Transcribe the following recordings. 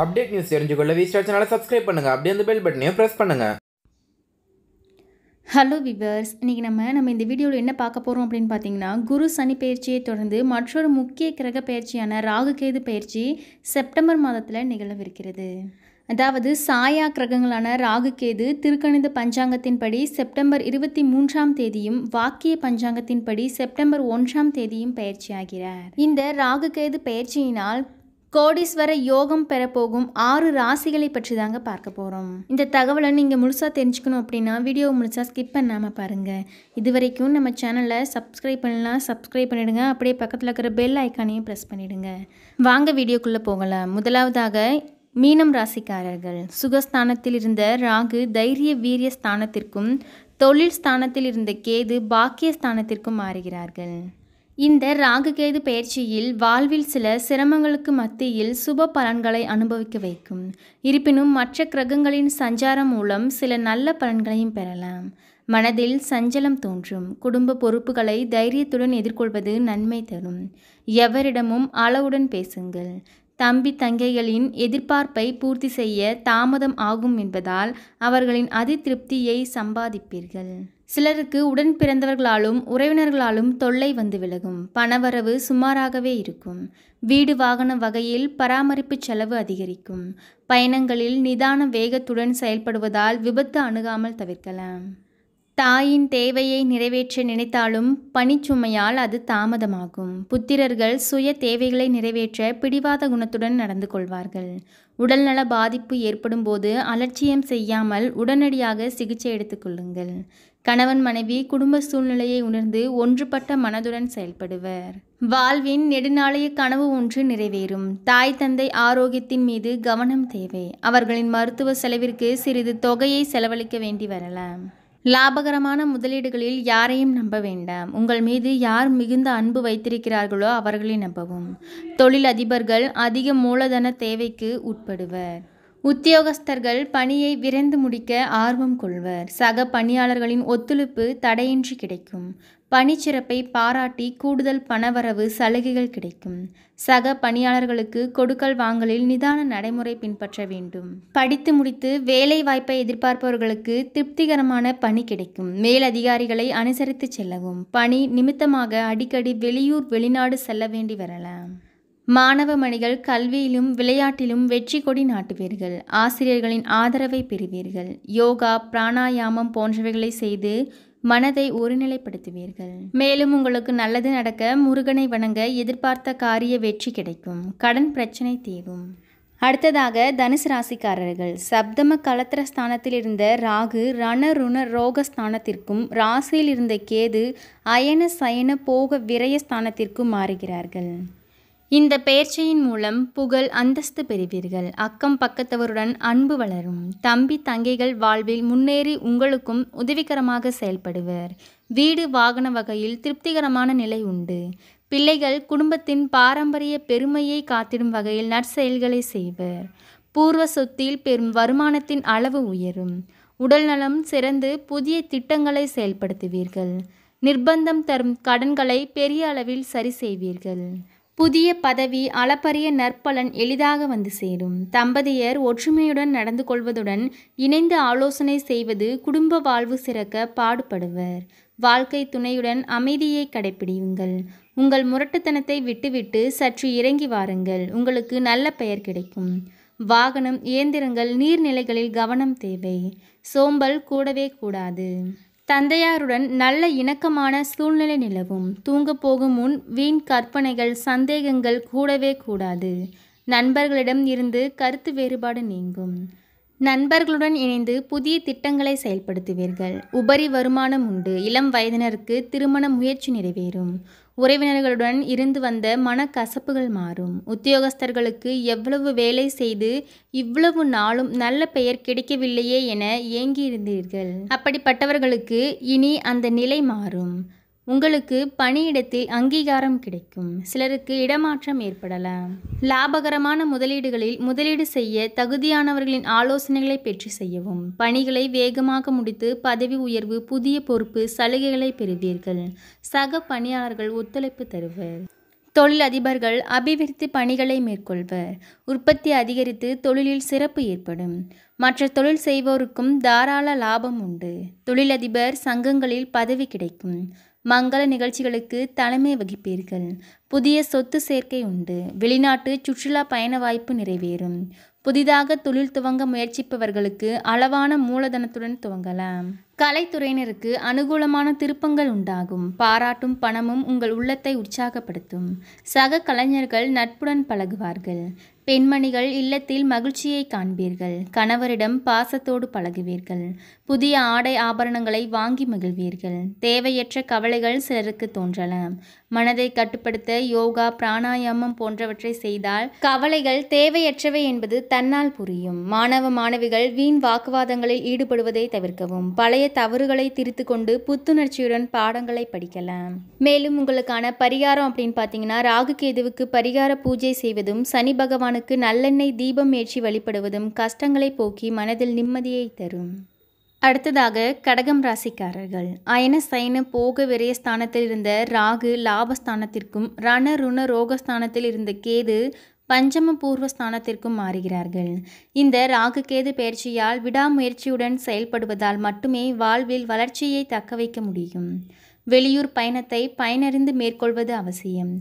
update news தெரிஞ்சுக்கொள்ள வி சேனலை சப்ஸ்கிரைப் பண்ணுங்கள் அப்படியே அந்த பெல் பட்டனையும் ப்ரெஸ் பண்ணுங்கள் ஹலோ விவர்ஸ் இன்றைக்கி நம்ம நம்ம இந்த வீடியோவில் என்ன பார்க்க போகிறோம் அப்படின்னு பார்த்தீங்கன்னா குரு சனி பயிற்சியை தொடர்ந்து மற்றொரு முக்கிய கிரக பயிற்சியான ராகு கேது பயிற்சி செப்டம்பர் மாதத்தில் நிகழவிருக்கிறது அதாவது சாயா கிரகங்களான ராகு கேது திருக்கணித பஞ்சாங்கத்தின்படி செப்டம்பர் இருபத்தி மூன்றாம் தேதியும் வாக்கிய பஞ்சாங்கத்தின்படி செப்டம்பர் ஒன்றாம் தேதியும் பயிற்சியாகிறார் இந்த ராகு கேது பயிற்சியினால் கோடீஸ்வர யோகம் பெறப்போகும் ஆறு ராசிகளை பற்றி தாங்க பார்க்க போகிறோம் இந்த தகவலை நீங்கள் முழுசாக தெரிஞ்சுக்கணும் அப்படின்னா வீடியோவை முழுசாக ஸ்கிப் பண்ணாமல் பாருங்கள் இது வரைக்கும் நம்ம சேனலை சப்ஸ்கிரைப் பண்ணலாம் சப்ஸ்கிரைப் பண்ணிவிடுங்க அப்படியே பக்கத்தில் இருக்கிற பெல் ஐக்கானையும் ப்ரெஸ் பண்ணிவிடுங்க வாங்க வீடியோக்குள்ளே போகலாம் முதலாவதாக மீனம் ராசிக்காரர்கள் சுகஸ்தானத்தில் இருந்த ராகு தைரிய வீரிய ஸ்தானத்திற்கும் தொழில் ஸ்தானத்தில் இருந்த கேது பாக்கிய ஸ்தானத்திற்கும் மாறுகிறார்கள் இந்த ராகுகேது பயிற்சியில் வாழ்வில் சில சிரமங்களுக்கு மத்தியில் சுப பலன்களை அனுபவிக்க வைக்கும் இருப்பினும் மற்ற கிரகங்களின் சஞ்சாரம் மூலம் சில நல்ல பலன்களையும் பெறலாம் மனதில் சஞ்சலம் தோன்றும் குடும்ப பொறுப்புகளை தைரியத்துடன் எதிர்கொள்வது நன்மை தரும் எவரிடமும் அளவுடன் பேசுங்கள் தம்பி தங்கைகளின் எதிர்பார்ப்பை பூர்த்தி செய்ய தாமதம் ஆகும் என்பதால் அவர்களின் அதிருப்தியை சம்பாதிப்பீர்கள் சிலருக்கு உடன் பிறந்தவர்களாலும் உறவினர்களாலும் தொல்லை வந்து விலகும் பணவரவு சுமாராகவே இருக்கும் வீடு வாகன வகையில் பராமரிப்பு செலவு அதிகரிக்கும் பயணங்களில் நிதான வேகத்துடன் செயல்படுவதால் விபத்து அணுகாமல் தவிர்க்கலாம் தாயின் தேவையை நிறைவேற்ற நினைத்தாலும் பணிச்சுமையால் அது தாமதமாகும் புத்திரர்கள் சுய தேவைகளை நிறைவேற்ற பிடிவாத குணத்துடன் நடந்து கொள்வார்கள் உடல்நல பாதிப்பு ஏற்படும் போது அலட்சியம் செய்யாமல் உடனடியாக சிகிச்சை எடுத்துக்கொள்ளுங்கள் கணவன் மனைவி குடும்ப சூழ்நிலையை உணர்ந்து ஒன்றுபட்ட மனதுடன் செயல்படுவர் வாழ்வின் நெடுநாளைய கனவு ஒன்று நிறைவேறும் தாய் தந்தை ஆரோக்கியத்தின் மீது கவனம் தேவை அவர்களின் மருத்துவ செலவிற்கு சிறிது தொகையை செலவழிக்க வேண்டி வரலாம் லாபகரமான முதலீடுகளில் யாரையும் நம்ப வேண்டாம் உங்கள் மீது யார் மிகுந்த அன்பு வைத்திருக்கிறார்களோ அவர்களை நம்பவும் தொழில் அதிபர்கள் அதிக மூலதன தேவைக்கு உட்படுவர் உத்தியோகஸ்தர்கள் பணியை விரைந்து முடிக்க ஆர்வம் கொள்வர் சக பணியாளர்களின் ஒத்துழைப்பு தடையின்றி கிடைக்கும் பணிச்சிறப்பை பாராட்டி கூடுதல் பணவரவு சலுகைகள் கிடைக்கும் சக பணியாளர்களுக்கு கொடுக்கல் வாங்கலில் நிதான நடைமுறை பின்பற்ற வேண்டும் படித்து முடித்து வேலை வாய்ப்பை எதிர்பார்ப்பவர்களுக்கு திருப்திகரமான பணி கிடைக்கும் மேலதிகாரிகளை அனுசரித்து செல்லவும் பணி நிமித்தமாக அடிக்கடி வெளியூர் வெளிநாடு செல்ல வேண்டி வரலாம் மாணவ மணிகள் கல்வியிலும் விளையாட்டிலும் வெற்றி கொடி நாட்டுவீர்கள் ஆசிரியர்களின் ஆதரவை பெறுவீர்கள் யோகா பிராணாயாமம் போன்றவைகளை செய்து மனதை ஒருநிலைப்படுத்துவீர்கள் மேலும் உங்களுக்கு நல்லது நடக்க முருகனை வணங்க எதிர்பார்த்த காரிய வெற்றி கிடைக்கும் கடன் பிரச்சனை தீரும் அடுத்ததாக தனுசு ராசிக்காரர்கள் சப்தம கலத்திர ஸ்தானத்தில் இருந்த ராகு ரண ருண ரோக ஸ்தானத்திற்கும் ராசியில் இருந்த கேது அயன சயன போக விரய ஸ்தானத்திற்கும் மாறுகிறார்கள் இந்த பெயர்ச்சியின் மூலம் புகழ் அந்தஸ்து பெறுவீர்கள் அக்கம் பக்கத்தவருடன் அன்பு வளரும் தம்பி தங்கைகள் வாழ்வில் முன்னேறி உங்களுக்கும் உதவிகரமாக செயல்படுவர் வீடு வாகன வகையில் திருப்திகரமான நிலை உண்டு பிள்ளைகள் குடும்பத்தின் பாரம்பரிய பெருமையை காத்திடும் வகையில் நற்செயல்களை செய்வர் பூர்வ சொத்தில் பெரும் வருமானத்தின் அளவு உயரும் உடல்நலம் சிறந்து புதிய திட்டங்களை செயல்படுத்துவீர்கள் நிர்பந்தம் தரும் கடன்களை பெரிய அளவில் சரி செய்வீர்கள் புதிய பதவி அளப்பரிய நற்பலன் எளிதாக வந்து சேரும் தம்பதியர் ஒற்றுமையுடன் நடந்து கொள்வதுடன் இணைந்து ஆலோசனை செய்வது குடும்ப வாழ்வு சிறக்க பாடுபடுவர் வாழ்க்கை துணையுடன் அமைதியை கடைபிடியுங்கள் உங்கள் முரட்டுத்தனத்தை விட்டுவிட்டு சற்று இறங்கி வாருங்கள் உங்களுக்கு நல்ல பெயர் கிடைக்கும் வாகனம் இயந்திரங்கள் நீர்நிலைகளில் கவனம் தேவை சோம்பல் கூடவே கூடாது தந்தையாருடன் நல்ல இணக்கமான சூழ்நிலை நிலவும் தூங்க போகும் முன் வீண் கற்பனைகள் சந்தேகங்கள் கூடவே கூடாது நண்பர்களிடம் இருந்து கருத்து வேறுபாடு நீங்கும் நண்பர்களுடன் இணைந்து புதிய திட்டங்களை செயல்படுத்துவீர்கள் உபரி வருமானம் உண்டு இளம் வயதினருக்கு திருமண முயற்சி நிறைவேறும் உறவினர்களுடன் இருந்து வந்த மனக்கசப்புகள் மாறும் உத்தியோகஸ்தர்களுக்கு எவ்வளவு வேலை செய்து இவ்வளவு நாளும் நல்ல பெயர் கிடைக்கவில்லையே என ஏங்கியிருந்தீர்கள் அப்படிப்பட்டவர்களுக்கு இனி அந்த நிலை மாறும் உங்களுக்கு பணியிடத்தில் அங்கீகாரம் கிடைக்கும் சிலருக்கு இடமாற்றம் ஏற்படலாம் லாபகரமான முதலீடுகளில் முதலீடு செய்ய தகுதியானவர்களின் ஆலோசனைகளை பெற்று செய்யவும் பணிகளை வேகமாக முடித்து பதவி உயர்வு புதிய பொறுப்பு சலுகைகளை பெறுவீர்கள் சக பணியாளர்கள் ஒத்துழைப்பு தருவர் தொழில் அதிபர்கள் அபிவிருத்தி பணிகளை மேற்கொள்வர் உற்பத்தி அதிகரித்து தொழிலில் சிறப்பு ஏற்படும் மற்ற தொழில் செய்வோருக்கும் தாராள லாபம் உண்டு தொழிலதிபர் சங்கங்களில் பதவி கிடைக்கும் மங்கள நிகழ்ச்சிகளுக்கு தலைமை வகிப்பீர்கள் புதிய சொத்து சேர்க்கை உண்டு வெளிநாட்டு சுற்றுலா பயண வாய்ப்பு நிறைவேறும் புதிதாக தொழில் துவங்க முயற்சிப்பவர்களுக்கு அளவான மூலதனத்துடன் துவங்கலாம் கலைத்துறையினருக்கு அனுகூலமான திருப்பங்கள் உண்டாகும் பாராட்டும் பணமும் உங்கள் உள்ளத்தை உற்சாகப்படுத்தும் சக கலைஞர்கள் நட்புடன் பழகுவார்கள் பெண்மணிகள் இல்லத்தில் மகிழ்ச்சியை காண்பீர்கள் கணவரிடம் பாசத்தோடு பழகுவீர்கள் புதிய ஆடை ஆபரணங்களை வாங்கி மகிழ்வீர்கள் தேவையற்ற கவலைகள் சிலருக்கு தோன்றலாம் மனதை கட்டுப்படுத்த யோகா பிராணாயாமம் போன்றவற்றை செய்தால் கவலைகள் தேவையற்றவை என்பது தன்னால் புரியும் மாணவ மாணவிகள் வீண் வாக்குவாதங்களில் ஈடுபடுவதை தவிர்க்கவும் பழைய தவறுகளை திருத்து கொண்டு புத்துணர்ச்சியுடன் பாடங்களை படிக்கலாம் மேலும் உங்களுக்கான பரிகாரம் அப்படின்னு பார்த்தீங்கன்னா ராகு கேதுவுக்கு பரிகார பூஜை செய்வதும் சனி பகவான் பெருமானுக்கு நல்லெண்ணெய் தீபம் ஏற்றி வழிபடுவதும் கஷ்டங்களை போக்கி மனதில் நிம்மதியை தரும் அடுத்ததாக கடகம் ராசிக்காரர்கள் அயன சயன போக விரைய ஸ்தானத்தில் இருந்த ராகு லாபஸ்தானத்திற்கும் ரண ருண ரோகஸ்தானத்தில் இருந்த கேது பஞ்சம பூர்வ ஸ்தானத்திற்கும் மாறுகிறார்கள் இந்த ராகு கேது பயிற்சியால் விடாமுயற்சியுடன் செயல்படுவதால் மட்டுமே வாழ்வில் வளர்ச்சியை தக்க வைக்க முடியும் வெளியூர் பயணத்தை பயனறிந்து மேற்கொள்வது அவசியம்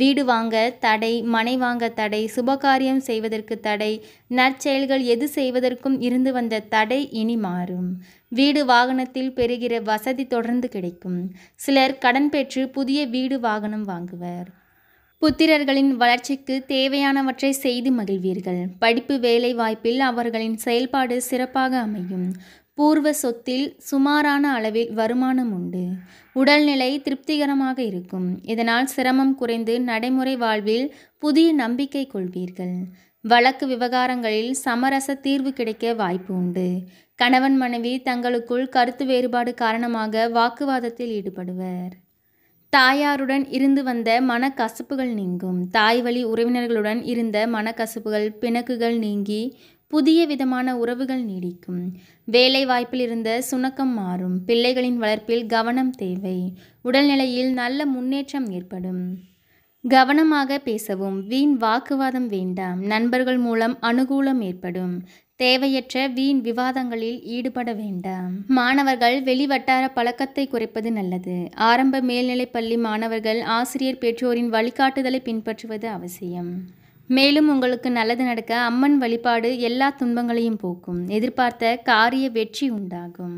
வீடு வாங்க தடை மனை வாங்க தடை சுபகாரியம் செய்வதற்கு தடை நற்செயல்கள் எது செய்வதற்கும் இருந்து வந்த தடை இனி மாறும் வீடு வாகனத்தில் பெறுகிற வசதி தொடர்ந்து கிடைக்கும் சிலர் கடன் பெற்று புதிய வீடு வாகனம் வாங்குவர் புத்திரர்களின் வளர்ச்சிக்கு தேவையானவற்றை செய்து மகிழ்வீர்கள் படிப்பு வேலை வாய்ப்பில் அவர்களின் செயல்பாடு சிறப்பாக அமையும் பூர்வ சொத்தில் சுமாரான அளவில் வருமானம் உண்டு உடல்நிலை திருப்திகரமாக இருக்கும் இதனால் சிரமம் குறைந்து நடைமுறை வாழ்வில் புதிய நம்பிக்கை கொள்வீர்கள் வழக்கு விவகாரங்களில் சமரச தீர்வு கிடைக்க வாய்ப்பு உண்டு கணவன் மனைவி தங்களுக்குள் கருத்து வேறுபாடு காரணமாக வாக்குவாதத்தில் ஈடுபடுவர் தாயாருடன் இருந்து வந்த மனக்கசப்புகள் நீங்கும் தாய் வழி உறவினர்களுடன் இருந்த மனக்கசப்புகள் பிணக்குகள் நீங்கி புதிய விதமான உறவுகள் நீடிக்கும் வேலை வாய்ப்பில் இருந்த சுணக்கம் மாறும் பிள்ளைகளின் வளர்ப்பில் கவனம் தேவை உடல்நிலையில் நல்ல முன்னேற்றம் ஏற்படும் கவனமாக பேசவும் வீண் வாக்குவாதம் வேண்டாம் நண்பர்கள் மூலம் அனுகூலம் ஏற்படும் தேவையற்ற வீண் விவாதங்களில் ஈடுபட வேண்டாம் மாணவர்கள் வெளிவட்டார பழக்கத்தை குறைப்பது நல்லது ஆரம்ப பள்ளி மாணவர்கள் ஆசிரியர் பெற்றோரின் வழிகாட்டுதலை பின்பற்றுவது அவசியம் மேலும் உங்களுக்கு நல்லது நடக்க அம்மன் வழிபாடு எல்லா துன்பங்களையும் போக்கும் எதிர்பார்த்த காரிய வெற்றி உண்டாகும்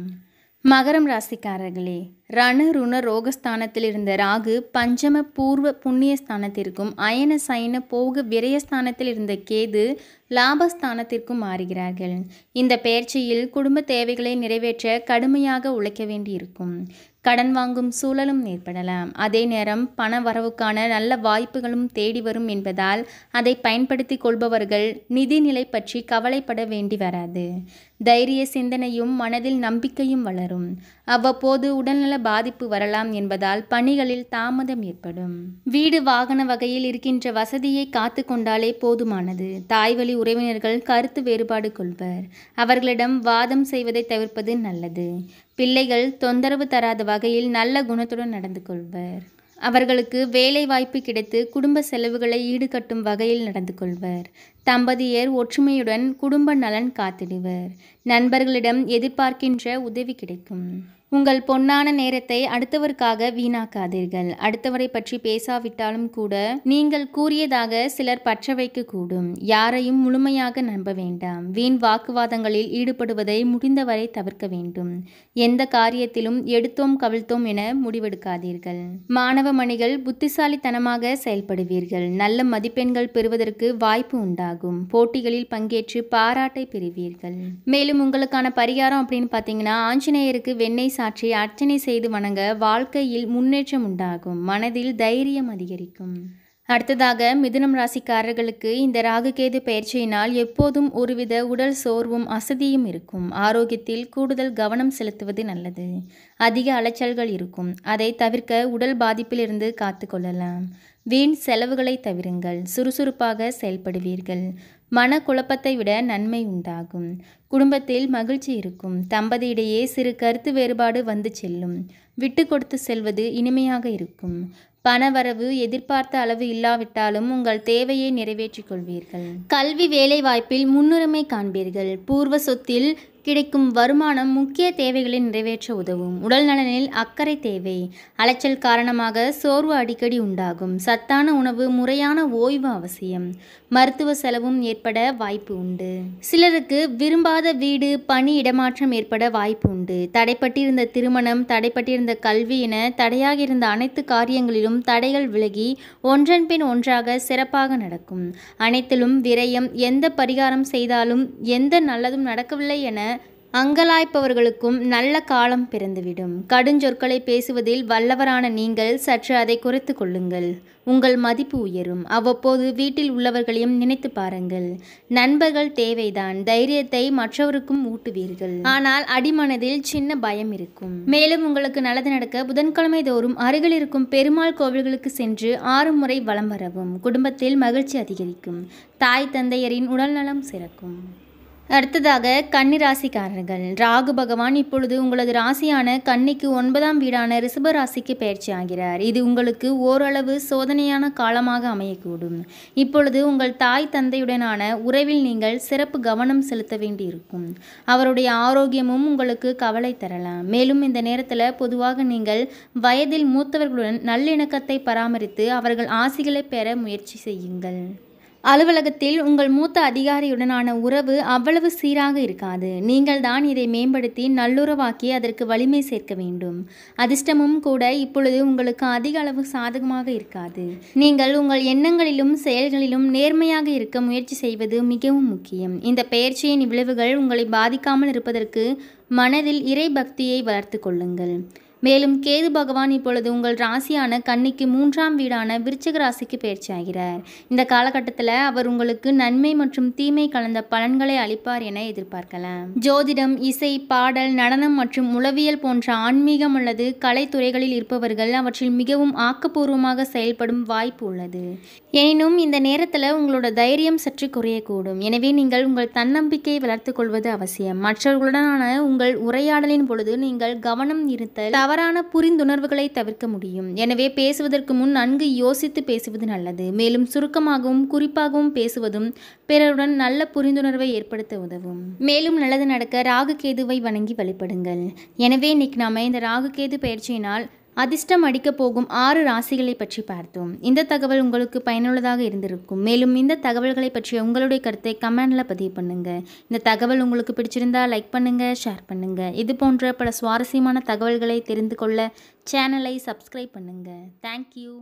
மகரம் ராசிக்காரர்களே ரண ருண ரோகஸ்தானத்தில் இருந்த ராகு பஞ்சம பூர்வ புண்ணியஸ்தானத்திற்கும் அயன சயன போக விரயஸ்தானத்தில் இருந்த கேது லாபஸ்தானத்திற்கும் மாறுகிறார்கள் இந்த பயிற்சியில் குடும்ப தேவைகளை நிறைவேற்ற கடுமையாக உழைக்க வேண்டியிருக்கும் கடன் வாங்கும் சூழலும் ஏற்படலாம் அதே நேரம் பண வரவுக்கான நல்ல வாய்ப்புகளும் தேடி வரும் என்பதால் அதை பயன்படுத்தி கொள்பவர்கள் நிதிநிலை பற்றி கவலைப்பட வேண்டி வராது தைரிய சிந்தனையும் மனதில் நம்பிக்கையும் வளரும் அவ்வப்போது உடல்நல பாதிப்பு வரலாம் என்பதால் பணிகளில் தாமதம் ஏற்படும் வீடு வாகன வகையில் இருக்கின்ற வசதியை காத்து கொண்டாலே போதுமானது தாய்வழி உறவினர்கள் கருத்து வேறுபாடு கொள்வர் அவர்களிடம் வாதம் செய்வதை தவிர்ப்பது நல்லது பிள்ளைகள் தொந்தரவு தராத வகையில் நல்ல குணத்துடன் நடந்து கொள்வர் அவர்களுக்கு வேலை வாய்ப்பு கிடைத்து குடும்ப செலவுகளை ஈடுகட்டும் வகையில் நடந்து கொள்வர் தம்பதியர் ஒற்றுமையுடன் குடும்ப நலன் காத்திடுவர் நண்பர்களிடம் எதிர்பார்க்கின்ற உதவி கிடைக்கும் உங்கள் பொன்னான நேரத்தை அடுத்தவருக்காக வீணாக்காதீர்கள் அடுத்தவரை பற்றி பேசாவிட்டாலும் கூட நீங்கள் கூறியதாக சிலர் பற்ற வைக்க கூடும் யாரையும் முழுமையாக நம்ப வேண்டாம் வீண் வாக்குவாதங்களில் ஈடுபடுவதை முடிந்தவரை தவிர்க்க வேண்டும் எந்த காரியத்திலும் எடுத்தோம் கவிழ்த்தோம் என முடிவெடுக்காதீர்கள் மாணவ மணிகள் புத்திசாலித்தனமாக செயல்படுவீர்கள் நல்ல மதிப்பெண்கள் பெறுவதற்கு வாய்ப்பு உண்டாகும் போட்டிகளில் பங்கேற்று பாராட்டை பெறுவீர்கள் மேலும் உங்களுக்கான பரிகாரம் அப்படின்னு பார்த்தீங்கன்னா ஆஞ்சநேயருக்கு வெண்ணெய் சாட்சி அர்ச்சனை செய்து வணங்க வாழ்க்கையில் முன்னேற்றம் உண்டாகும் மனதில் தைரியம் அதிகரிக்கும் அடுத்ததாக மிதுனம் ராசிக்காரர்களுக்கு இந்த ராகுகேது பயிற்சியினால் எப்போதும் ஒருவித உடல் சோர்வும் அசதியும் இருக்கும் ஆரோக்கியத்தில் கூடுதல் கவனம் செலுத்துவது நல்லது அதிக அலைச்சல்கள் இருக்கும் அதை தவிர்க்க உடல் பாதிப்பிலிருந்து காத்துக்கொள்ளலாம் வீண் செலவுகளை தவிருங்கள் சுறுசுறுப்பாக செயல்படுவீர்கள் மனக்குழப்பத்தை விட நன்மை உண்டாகும் குடும்பத்தில் மகிழ்ச்சி இருக்கும் தம்பதியிடையே சிறு கருத்து வேறுபாடு வந்து செல்லும் விட்டு கொடுத்து செல்வது இனிமையாக இருக்கும் பணவரவு எதிர்பார்த்த அளவு இல்லாவிட்டாலும் உங்கள் தேவையை நிறைவேற்றிக் கொள்வீர்கள் கல்வி வேலைவாய்ப்பில் முன்னுரிமை காண்பீர்கள் பூர்வ சொத்தில் கிடைக்கும் வருமானம் முக்கிய தேவைகளை நிறைவேற்ற உதவும் உடல் நலனில் அக்கறை தேவை அலைச்சல் காரணமாக சோர்வு அடிக்கடி உண்டாகும் சத்தான உணவு முறையான ஓய்வு அவசியம் மருத்துவ செலவும் ஏற்பட வாய்ப்பு உண்டு சிலருக்கு விரும்பாத வீடு பணி இடமாற்றம் ஏற்பட வாய்ப்பு உண்டு தடைப்பட்டிருந்த திருமணம் தடைப்பட்டிருந்த கல்வி என தடையாக இருந்த அனைத்து காரியங்களிலும் தடைகள் விலகி ஒன்றன் பின் ஒன்றாக சிறப்பாக நடக்கும் அனைத்திலும் விரயம் எந்த பரிகாரம் செய்தாலும் எந்த நல்லதும் நடக்கவில்லை என அங்கலாய்ப்பவர்களுக்கும் நல்ல காலம் பிறந்துவிடும் கடுஞ்சொற்களை பேசுவதில் வல்லவரான நீங்கள் சற்று அதை குறைத்து கொள்ளுங்கள் உங்கள் மதிப்பு உயரும் அவ்வப்போது வீட்டில் உள்ளவர்களையும் நினைத்து பாருங்கள் நண்பர்கள் தேவைதான் தைரியத்தை மற்றவருக்கும் ஊட்டுவீர்கள் ஆனால் அடிமனதில் சின்ன பயம் இருக்கும் மேலும் உங்களுக்கு நல்லது நடக்க புதன்கிழமை தோறும் அருகில் இருக்கும் பெருமாள் கோவில்களுக்கு சென்று ஆறு முறை வலம் வரவும் குடும்பத்தில் மகிழ்ச்சி அதிகரிக்கும் தாய் தந்தையரின் உடல்நலம் சிறக்கும் அடுத்ததாக கன்னிராசிக்காரர்கள் ராகு பகவான் இப்பொழுது உங்களது ராசியான கன்னிக்கு ஒன்பதாம் வீடான ரிஷப ராசிக்கு பயிற்சி ஆகிறார் இது உங்களுக்கு ஓரளவு சோதனையான காலமாக அமையக்கூடும் இப்பொழுது உங்கள் தாய் தந்தையுடனான உறவில் நீங்கள் சிறப்பு கவனம் செலுத்த வேண்டியிருக்கும் அவருடைய ஆரோக்கியமும் உங்களுக்கு கவலை தரலாம் மேலும் இந்த நேரத்தில் பொதுவாக நீங்கள் வயதில் மூத்தவர்களுடன் நல்லிணக்கத்தை பராமரித்து அவர்கள் ஆசிகளை பெற முயற்சி செய்யுங்கள் அலுவலகத்தில் உங்கள் மூத்த அதிகாரியுடனான உறவு அவ்வளவு சீராக இருக்காது நீங்கள் தான் இதை மேம்படுத்தி நல்லுறவாக்கி அதற்கு வலிமை சேர்க்க வேண்டும் அதிர்ஷ்டமும் கூட இப்பொழுது உங்களுக்கு அதிக அளவு சாதகமாக இருக்காது நீங்கள் உங்கள் எண்ணங்களிலும் செயல்களிலும் நேர்மையாக இருக்க முயற்சி செய்வது மிகவும் முக்கியம் இந்த பயிற்சியின் விளைவுகள் உங்களை பாதிக்காமல் இருப்பதற்கு மனதில் இறை பக்தியை வளர்த்து கொள்ளுங்கள் மேலும் கேது பகவான் இப்பொழுது உங்கள் ராசியான கன்னிக்கு மூன்றாம் வீடான விருச்சக ராசிக்கு ஆகிறார் இந்த காலகட்டத்தில் அவர் உங்களுக்கு நன்மை மற்றும் தீமை கலந்த பலன்களை அளிப்பார் என எதிர்பார்க்கலாம் ஜோதிடம் இசை பாடல் நடனம் மற்றும் உளவியல் போன்ற ஆன்மீகம் அல்லது கலைத்துறைகளில் இருப்பவர்கள் அவற்றில் மிகவும் ஆக்கப்பூர்வமாக செயல்படும் வாய்ப்பு உள்ளது எனினும் இந்த நேரத்தில் உங்களோட தைரியம் சற்று குறையக்கூடும் எனவே நீங்கள் உங்கள் தன்னம்பிக்கையை வளர்த்துக் கொள்வது அவசியம் மற்றவர்களுடனான உங்கள் உரையாடலின் பொழுது நீங்கள் கவனம் இருத்தல் தவறான புரிந்துணர்வுகளை தவிர்க்க முடியும் எனவே பேசுவதற்கு முன் நன்கு யோசித்து பேசுவது நல்லது மேலும் சுருக்கமாகவும் குறிப்பாகவும் பேசுவதும் பிறருடன் நல்ல புரிந்துணர்வை ஏற்படுத்த உதவும் மேலும் நல்லது நடக்க ராகு கேதுவை வணங்கி வழிபடுங்கள் எனவே இன்னைக்கு நாம இந்த ராகு கேது பயிற்சியினால் அதிர்ஷ்டம் அடிக்கப் போகும் ஆறு ராசிகளை பற்றி பார்த்தோம் இந்த தகவல் உங்களுக்கு பயனுள்ளதாக இருந்திருக்கும் மேலும் இந்த தகவல்களை பற்றிய உங்களுடைய கருத்தை கமெண்டில் பதிவு பண்ணுங்கள் இந்த தகவல் உங்களுக்கு பிடிச்சிருந்தா லைக் பண்ணுங்கள் ஷேர் பண்ணுங்கள் இது போன்ற பல சுவாரஸ்யமான தகவல்களை தெரிந்து கொள்ள சேனலை சப்ஸ்கிரைப் பண்ணுங்கள் தேங்க்யூ